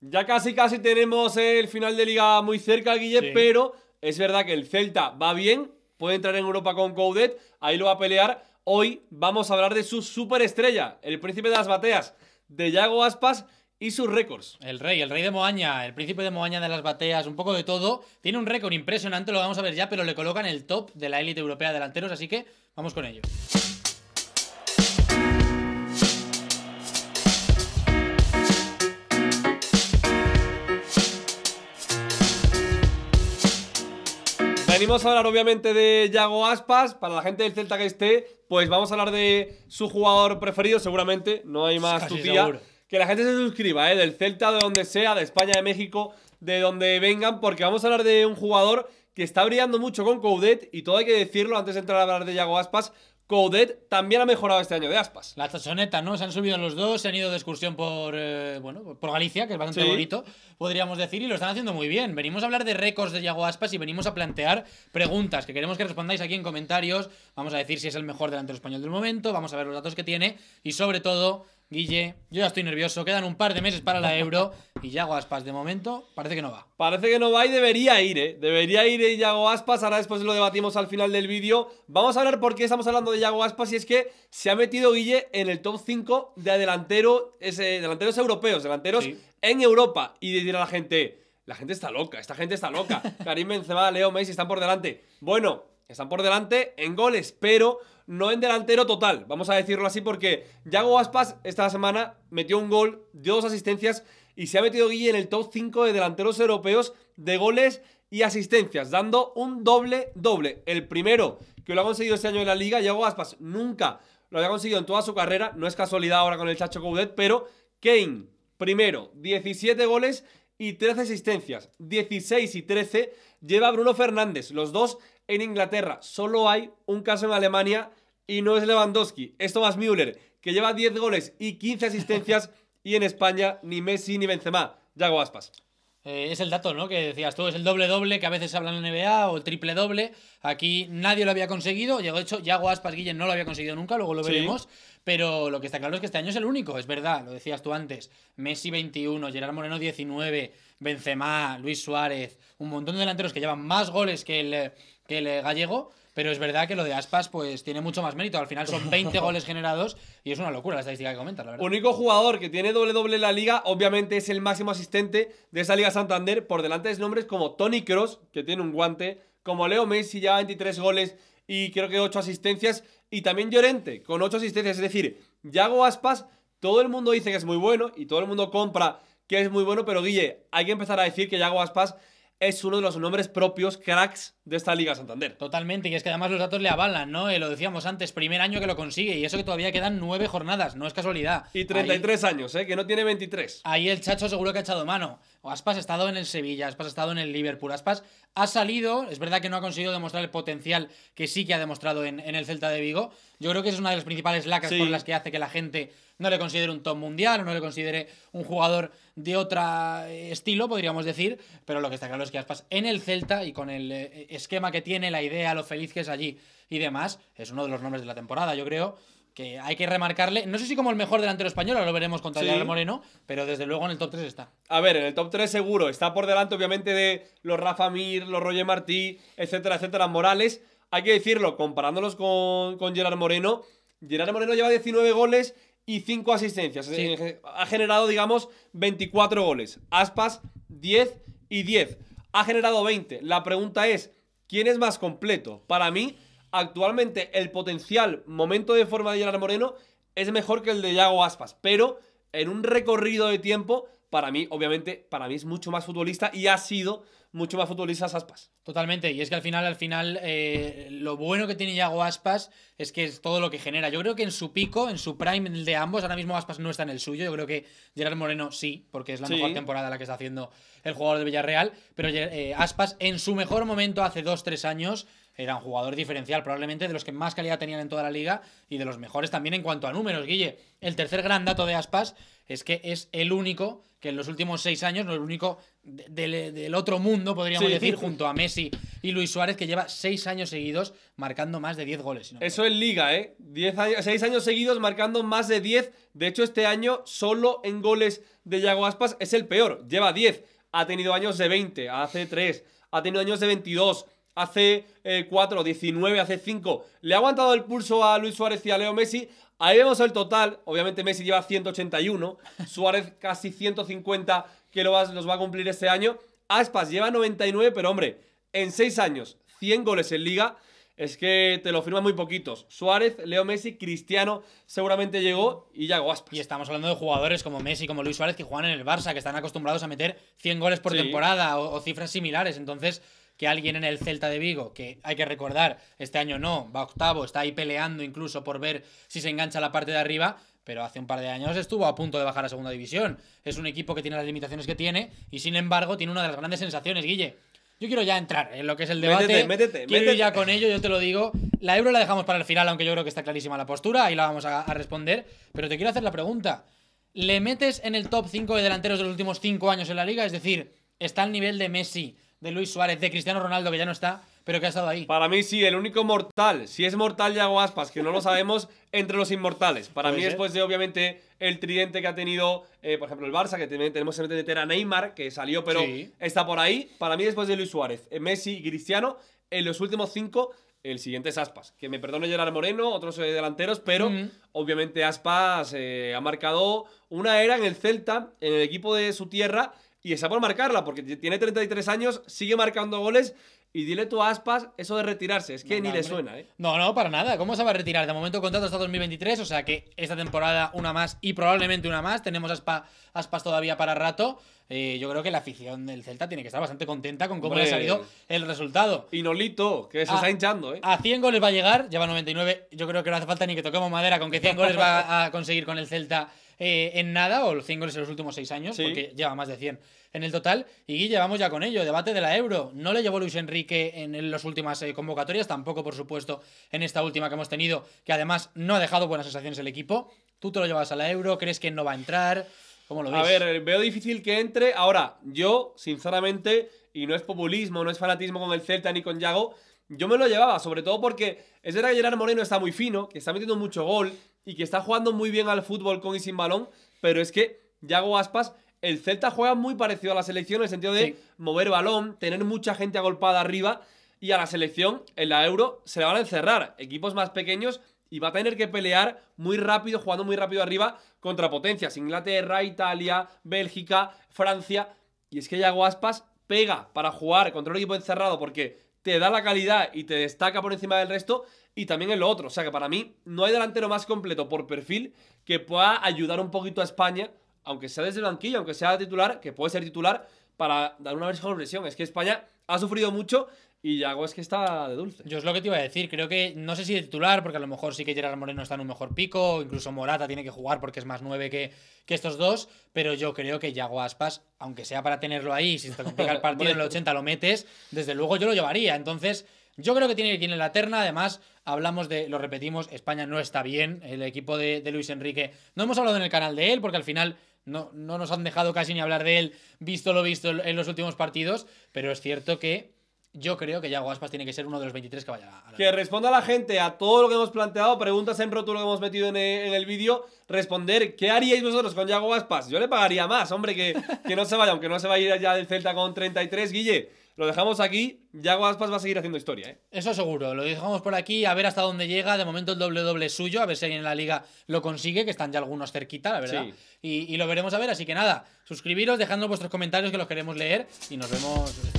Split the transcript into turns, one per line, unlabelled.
Ya casi casi tenemos el final de liga muy cerca, Guille, pero es verdad que el Celta va bien, puede entrar en Europa con codet ahí lo va a pelear. Hoy vamos a hablar de
su superestrella, el príncipe de las bateas, de Yago Aspas y sus récords. El rey, el rey de Moaña, el príncipe de Moaña de las bateas, un poco de todo. Tiene un récord impresionante, lo vamos a ver ya, pero le colocan el top de la élite europea de delanteros, así que vamos con ello.
Venimos a hablar obviamente de Yago Aspas. Para la gente del Celta que esté, pues vamos a hablar de su jugador preferido, seguramente. No hay más Que la gente se suscriba, ¿eh? del Celta, de donde sea, de España, de México, de donde vengan, porque vamos a hablar de un jugador que está brillando mucho con Coudet y todo hay que decirlo antes de entrar a hablar de Yago Aspas, Coudet también ha mejorado este año
de aspas. La tachoneta, ¿no? Se han subido los dos, se han ido de excursión por, eh, bueno, por Galicia, que es bastante bonito, podríamos decir, y lo están haciendo muy bien. Venimos a hablar de récords de Yago Aspas y venimos a plantear preguntas que queremos que respondáis aquí en comentarios. Vamos a decir si es el mejor delantero español del momento, vamos a ver los datos que tiene y sobre todo Guille, yo ya estoy nervioso. Quedan un par de meses para la Euro y Yago Aspas, de momento, parece que no va.
Parece que no va y debería ir, ¿eh? Debería ir eh, Yago Aspas. Ahora después lo debatimos al final del vídeo. Vamos a hablar por qué estamos hablando de Yago Aspas y es que se ha metido Guille en el top 5 de delantero, ese, delanteros europeos, delanteros en Europa. Y decir a la gente, la gente está loca, esta gente está loca. Karim Benzema, Leo Messi están por delante. Bueno, están por delante en goles, pero no en delantero total, vamos a decirlo así, porque Yago Aspas esta semana metió un gol, dio dos asistencias y se ha metido Guille en el top 5 de delanteros europeos de goles y asistencias, dando un doble doble. El primero que lo ha conseguido este año en la liga, Yago Aspas, nunca lo había conseguido en toda su carrera, no es casualidad ahora con el Chacho Coudet, pero Kane, primero, 17 goles y 13 asistencias, 16 y 13 lleva Bruno Fernández, los dos en Inglaterra. Solo hay un caso en Alemania y no es Lewandowski, es Thomas Müller, que lleva 10 goles y 15 asistencias y en España ni Messi ni Benzema.
Yago Aspas. Eh, es el dato, ¿no? Que decías tú, es el doble-doble que a veces hablan en la NBA o el triple-doble. Aquí nadie lo había conseguido. De hecho, Yago Aspas Guillén no lo había conseguido nunca, luego lo veremos. Pero lo que está claro es que este año es el único, es verdad, lo decías tú antes. Messi 21, Gerard Moreno 19, Benzema, Luis Suárez, un montón de delanteros que llevan más goles que el eh, que el gallego, pero es verdad que lo de Aspas pues tiene mucho más mérito. Al final son 20 goles generados y es una locura la estadística que comentas, la verdad.
Único jugador que tiene doble doble en la liga, obviamente es el máximo asistente de esa Liga Santander, por delante de nombres como Tony Cross, que tiene un guante, como Leo Messi, ya 23 goles y creo que 8 asistencias, y también Llorente, con 8 asistencias. Es decir, Yago Aspas, todo el mundo dice que es muy bueno y todo el mundo compra que es muy bueno,
pero Guille, hay que empezar a decir que Yago Aspas es uno de los nombres propios cracks de esta Liga Santander. Totalmente, y es que además los datos le avalan, ¿no? Eh, lo decíamos antes, primer año que lo consigue, y eso que todavía quedan nueve jornadas, no es casualidad. Y 33 años, ¿eh? Que no tiene 23. Ahí el Chacho seguro que ha echado mano. Aspas ha estado en el Sevilla, Aspas ha estado en el Liverpool, Aspas ha salido, es verdad que no ha conseguido demostrar el potencial que sí que ha demostrado en, el Celta de Vigo. Yo creo que es una de las principales lacas por las que hace que la gente no le considere un top mundial, no le considere un jugador de otro eh, estilo, podríamos decir, pero lo que está claro es que Aspas en el Celta y con el eh, esquema que tiene, la idea, lo feliz que es allí y demás, es uno de los nombres de la temporada, yo creo que hay que remarcarle. No sé si como el mejor delantero español, lo veremos contra Gerard Moreno, pero desde luego en el top 3 está. A
ver, en el top 3 seguro. Está por delante, obviamente, de los Rafa Mir, los Roger Martí, etcétera, etcétera, Morales. Hay que decirlo, comparándolos con, con Gerard Moreno, Gerard Moreno lleva 19 goles y 5 asistencias. Ha generado, digamos, 24 goles. Aspas, 10 y 10. Ha generado 20. La pregunta es, ¿quién es más completo? Para mí, actualmente el potencial momento de forma de Gerard Moreno es mejor que el de Yago Aspas, pero en un recorrido de tiempo para mí, obviamente,
para mí es mucho más futbolista y ha sido mucho más futbolista Aspas. Totalmente, y es que al final, al final, eh, lo bueno que tiene Yago Aspas es que es todo lo que genera. Yo creo que en su pico, en su prime de ambos, ahora mismo Aspas no está en el suyo. Yo creo que Gerard Moreno sí, porque es la mejor temporada la que está haciendo el jugador de Villarreal. Pero eh, Aspas en su mejor momento hace 2-3 años era un jugador diferencial, probablemente de los que más calidad tenían en toda la liga y de los mejores también en cuanto a números, Guille. El tercer gran dato de Aspas es que es el único que en los últimos seis años, no el único del otro mundo, podríamos decir, junto a Messi y Luis Suárez, que lleva seis años seguidos marcando más de diez goles.
Eso es liga, ¿eh? seis años seguidos marcando más de diez. De hecho, este año solo en goles de Yago Aspas es el peor. Lleva diez, Ha tenido años de 20, hace tres, ha tenido años de 22 hace 4, eh, 19, hace 5. Le ha aguantado el pulso a Luis Suárez y a Leo Messi. Ahí vemos el total. Obviamente Messi lleva 181, Suárez casi 150 que lo va, los va a cumplir este año. Aspas lleva 99, pero hombre, en 6 años, 100 goles en liga. Es que te lo firman muy poquitos. Suárez, Leo Messi, Cristiano
seguramente llegó y ya Aspas. Y estamos hablando de jugadores como Messi, como Luis Suárez, que juegan en el Barça, que están acostumbrados a meter 100 goles por temporada o cifras similares. Entonces, que alguien en el Celta de Vigo, que hay que recordar, este año no, va octavo, está ahí peleando incluso por ver si se engancha la parte de arriba, pero hace un par de años estuvo a punto de bajar a segunda división. Es un equipo que tiene las limitaciones que tiene y sin embargo tiene una de las grandes sensaciones, Guille. Yo quiero ya entrar en lo que es el debate. Métete, métete, quiero ya con ello, yo te lo digo. La euro la dejamos para el final, aunque yo creo que está clarísima la postura, ahí la vamos a, responder. Pero te quiero hacer la pregunta. ¿Le metes en el top 5 de delanteros de los últimos 5 años en la liga? Es decir, ¿está al nivel de Messi, de Luis Suárez, de Cristiano Ronaldo, que ya no está, pero que ha estado ahí.
Para mí sí, el único mortal, si es mortal Yago Aspas, que no lo sabemos, entre los inmortales. Para mí, después de obviamente el tridente que ha tenido, eh, por ejemplo, el Barça, que tenemos en meter a Neymar, que salió, pero está por ahí. Para mí, después de Luis Suárez, eh, Messi y Cristiano, en los últimos cinco el siguiente es Aspas. Que me perdone Gerard Moreno, otros eh, delanteros, pero obviamente Aspas ha marcado una era en el Celta, en el equipo de su tierra, y está por marcarla, porque tiene 33 años, sigue marcando goles. Y dile tú a Aspas eso
de retirarse, es que ni le suena, ¿eh? No, no, para nada. ¿Cómo se va a retirar? De momento contrato hasta 2023, o sea que esta temporada una más y probablemente una más. Tenemos Aspa, Aspas todavía para rato. Eh, yo creo que la afición del Celta tiene que estar bastante contenta con cómo le ha salido el resultado. Y Nolito, que se está hinchando, ¿eh? A 100 goles va a llegar, lleva 99. Yo creo que no hace falta ni que toquemos madera con que 100 goles va a conseguir con el Celta eh, en nada, o los cinco en los últimos 6 años, porque lleva más de 100 en el total. Y llevamos ya con ello, debate de la Euro. No le llevó Luis Enrique en las últimas eh, convocatorias, tampoco, por supuesto, en esta última que hemos tenido, que además no ha dejado buenas sensaciones el equipo. Tú te lo llevas a la Euro, crees que no va a entrar. ¿Cómo lo A ver, veo difícil que entre.
Ahora, yo, sinceramente, y no es populismo, no es fanatismo con el Celta ni con Yago, yo me lo llevaba, sobre todo porque es verdad que Gerard Moreno está muy fino, que está metiendo mucho gol y que está jugando muy bien al fútbol con y sin balón, pero es que Yago Aspas, el Celta juega muy parecido a la selección en el sentido de mover balón, tener mucha gente agolpada arriba y a la selección en la Euro se le van a encerrar equipos más pequeños y va a tener que pelear muy rápido, jugando muy rápido arriba contra potencias, Inglaterra, Italia, Bélgica, Francia. Y es que Yago Aspas pega para jugar contra un equipo encerrado porque te da la calidad y te destaca por encima del resto y también el lo otro. O sea que para mí no hay delantero más completo por perfil que pueda ayudar un poquito a España, aunque sea desde el banquillo, aunque sea titular, que puede ser
titular, para dar una mejor versión. Es que España ha sufrido mucho y Yago es que está de dulce. Yo es lo que te iba a decir. Creo que, no sé si de titular, porque a lo mejor sí que Gerard Moreno está en un mejor pico, incluso Morata tiene que jugar porque es más nueve que, que estos dos, pero yo creo que Yago Aspas, aunque sea para tenerlo ahí, si te complica el partido en el 80 lo metes, desde luego yo lo llevaría. Entonces, yo creo que tiene que ir en la terna. Además, hablamos de, lo repetimos, España no está bien. El equipo de, Luis Enrique, no hemos hablado en el canal de él, porque al final no, no nos han dejado casi ni hablar de él, visto lo visto en los últimos partidos, pero es cierto que yo creo que Yago Aspas tiene que ser uno de los 23 que vaya
a la... Que responda a la gente a todo lo que hemos planteado, preguntas en rotulo que hemos metido eh, en el, vídeo, responder qué haríais vosotros con Yago Aspas. Yo le pagaría más, hombre, que, que no se vaya, aunque no se vaya ya del Celta con 33, Guille. Lo dejamos aquí, Yago Aspas va a seguir haciendo historia, ¿eh?
Eso seguro, lo dejamos por aquí, a ver hasta dónde llega, de momento el doble doble suyo, a ver si alguien en la liga lo consigue, que están ya algunos cerquita, la verdad. Y, y lo veremos a ver, así que nada, suscribiros, dejando vuestros comentarios que los queremos leer y nos vemos